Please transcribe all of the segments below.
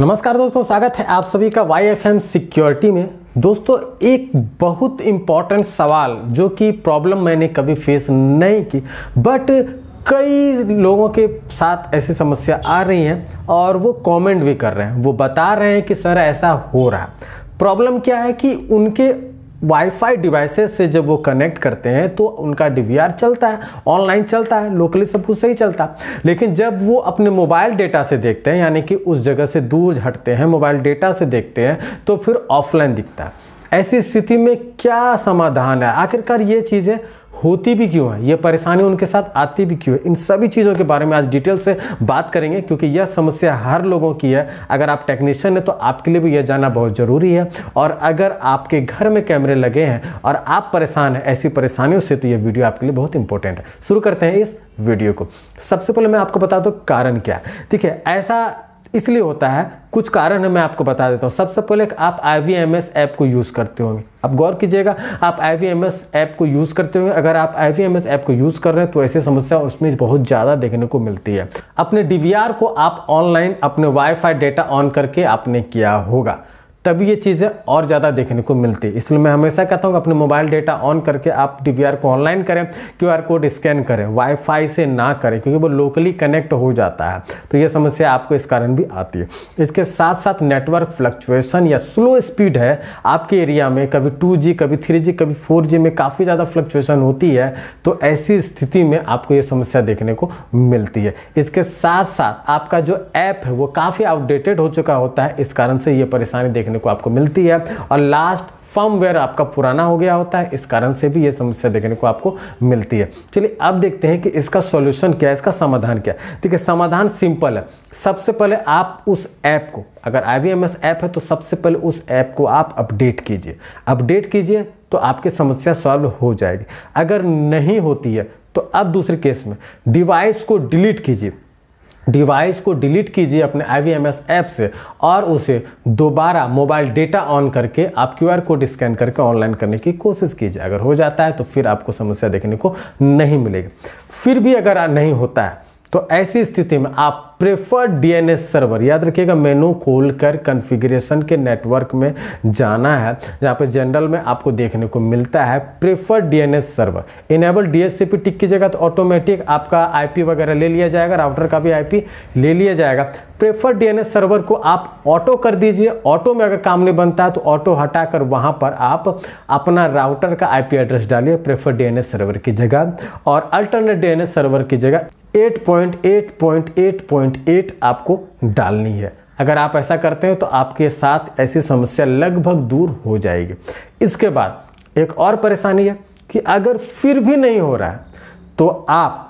नमस्कार दोस्तों स्वागत है आप सभी का वाई एफ एम सिक्योरिटी में दोस्तों एक बहुत इम्पॉर्टेंट सवाल जो कि प्रॉब्लम मैंने कभी फेस नहीं की बट कई लोगों के साथ ऐसी समस्या आ रही है और वो कमेंट भी कर रहे हैं वो बता रहे हैं कि सर ऐसा हो रहा प्रॉब्लम क्या है कि उनके वाईफाई डिवाइसेस से जब वो कनेक्ट करते हैं तो उनका डी चलता है ऑनलाइन चलता है लोकली सब कुछ सही चलता है लेकिन जब वो अपने मोबाइल डेटा से देखते हैं यानी कि उस जगह से दूर हटते हैं मोबाइल डेटा से देखते हैं तो फिर ऑफलाइन दिखता है ऐसी स्थिति में क्या समाधान है आखिरकार ये चीज़ें होती भी क्यों है ये परेशानी उनके साथ आती भी क्यों है इन सभी चीज़ों के बारे में आज डिटेल से बात करेंगे क्योंकि यह समस्या हर लोगों की है अगर आप टेक्नीशियन हैं तो आपके लिए भी यह जानना बहुत ज़रूरी है और अगर आपके घर में कैमरे लगे हैं और आप परेशान हैं ऐसी परेशानियों से तो यह वीडियो आपके लिए बहुत इंपॉर्टेंट है शुरू करते हैं इस वीडियो को सबसे पहले मैं आपको बता दूँ कारण क्या ठीक है ऐसा इसलिए होता है कुछ कारण है मैं आपको बता देता हूँ सबसे पहले आप I V M S app को यूज़ करते होंगे आप गौर कीजिएगा आप I V M S app को यूज़ करते होंगे अगर आप I V M S app को यूज़ कर रहे हैं तो ऐसी समस्या उसमें बहुत ज़्यादा देखने को मिलती है अपने डी वी आर को आप ऑनलाइन अपने वाईफाई डेटा ऑन करके आपने किया होगा तभी ये चीज़ें और ज़्यादा देखने को मिलती है इसलिए मैं हमेशा कहता हूँ अपने मोबाइल डेटा ऑन करके आप डी को ऑनलाइन करें क्यू कोड स्कैन करें वाईफाई से ना करें क्योंकि वो लोकली कनेक्ट हो जाता है तो ये समस्या आपको इस कारण भी आती है इसके साथ साथ नेटवर्क फ्लक्चुएसन या स्लो स्पीड है आपके एरिया में कभी टू कभी थ्री कभी फोर में काफ़ी ज़्यादा फ्लक्चुएसन होती है तो ऐसी स्थिति में आपको ये समस्या देखने को मिलती है इसके साथ साथ आपका जो ऐप है वो काफ़ी आउटडेटेड हो चुका होता है इस कारण से ये परेशानी देखने देखने को आपको मिलती है और लास्ट फर्मवेयर आपका पुराना हो गया होता है इस कारण से भी ये समस्या देखने को आपको मिलती है चलिए अब देखते हैं कि इसका सॉल्यूशन क्या है इसका समाधान क्या है ठीक है समाधान सिंपल है सबसे पहले आप उस ऐप को अगर आई ऐप है तो सबसे पहले उस ऐप को आप अपडेट कीजिए अपडेट कीजिए तो आपकी समस्या सॉल्व हो जाएगी अगर नहीं होती है तो अब दूसरे केस में डिवाइस को डिलीट कीजिए डिवाइस को डिलीट कीजिए अपने आई ऐप से और उसे दोबारा मोबाइल डेटा ऑन करके आप क्यू कोड स्कैन करके ऑनलाइन करने की कोशिश कीजिए अगर हो जाता है तो फिर आपको समस्या देखने को नहीं मिलेगी फिर भी अगर नहीं होता है तो ऐसी स्थिति में आप प्रेफर्ड डीएनएस सर्वर याद रखिएगा मेनू खोल कर कन्फिग्रेशन के नेटवर्क में जाना है जहाँ पे जनरल में आपको देखने को मिलता है preferred DNS server enable DSCP tick कीजिएगा तो ऑटोमेटिक आपका आईपी वगैरह ले लिया जाएगा राउटर का भी आईपी ले लिया जाएगा प्रेफर्ड डीएनएस सर्वर को आप ऑटो कर दीजिए ऑटो में अगर काम नहीं बनता है तो ऑटो हटा कर पर आप अपना राउटर का आईपी एड्रेस डालिए प्रेफर्ड डीएनएस सर्वर की जगह और अल्टरनेट डीएनएस सर्वर की जगह पॉइंट एट आपको डालनी है अगर आप ऐसा करते हैं तो आपके साथ ऐसी समस्या लगभग दूर हो जाएगी इसके बाद एक और परेशानी है कि अगर फिर भी नहीं हो रहा है तो आप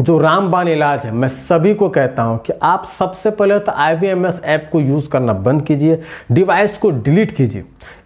जो रामबान इलाज है मैं सभी को कहता हूं कि आप सबसे पहले तो I V M S app को यूज़ करना बंद कीजिए डिवाइस को डिलीट कीजिए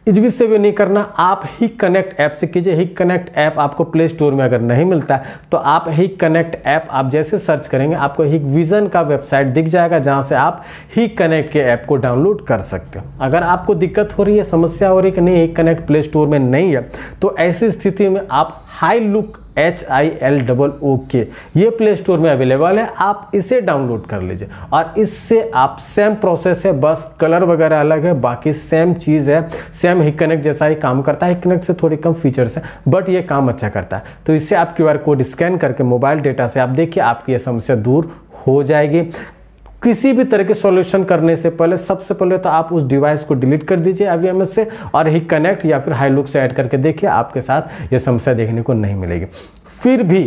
इजविस से भी नहीं करना आप ही कनेक्ट ऐप से कीजिए ही कनेक्ट ऐप आपको प्ले स्टोर में अगर नहीं मिलता है तो आप ही कनेक्ट ऐप आप जैसे सर्च करेंगे आपको ही विज़न का वेबसाइट दिख जाएगा जहाँ से आप ही कनेक्ट के ऐप को डाउनलोड कर सकते हो अगर आपको दिक्कत हो रही है समस्या हो रही है कि नहीं ही कनेक्ट प्ले स्टोर में नहीं है तो ऐसी स्थिति में आप hi look H I L double O K ये प्ले स्टोर में अवेलेबल है आप इसे डाउनलोड कर लीजिए और इससे आप सेम प्रोसेस है बस कलर वगैरह अलग है बाकी सेम चीज़ है सेम ही कनेक्ट जैसा ही काम करता है कनेक्ट से थोड़ी कम फीचर्स है बट ये काम अच्छा करता है तो इससे आप क्यू कोड स्कैन करके मोबाइल डेटा से आप देखिए आपकी ये समस्या दूर हो जाएगी किसी भी तरह के सॉल्यूशन करने से पहले सबसे पहले तो आप उस डिवाइस को डिलीट कर दीजिए आई से और ही कनेक्ट या फिर हाई लुक से ऐड करके देखिए आपके साथ ये समस्या देखने को नहीं मिलेगी फिर भी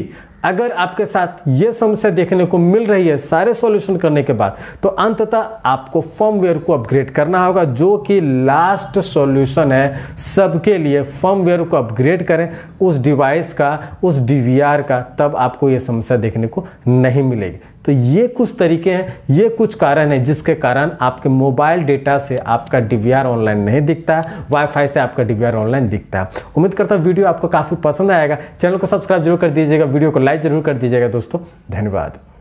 अगर आपके साथ ये समस्या देखने को मिल रही है सारे सॉल्यूशन करने के बाद तो अंततः आपको फर्मवेयर को अपग्रेड करना होगा जो कि लास्ट सॉल्यूशन है सबके लिए फर्मवेयर को अपग्रेड करें उस डिवाइस का उस डीवीआर का तब आपको ये समस्या देखने को नहीं मिलेगी तो ये कुछ तरीके हैं ये कुछ कारण है जिसके कारण आपके मोबाइल डेटा से आपका डी ऑनलाइन नहीं दिखता है वाईफाई से आपका डी ऑनलाइन दिखता है उम्मीद करता हूँ वीडियो आपको काफ़ी पसंद आएगा चैनल को सब्सक्राइब जरूर कर दीजिएगा वीडियो को लाइक जरूर कर दीजिएगा दोस्तों धन्यवाद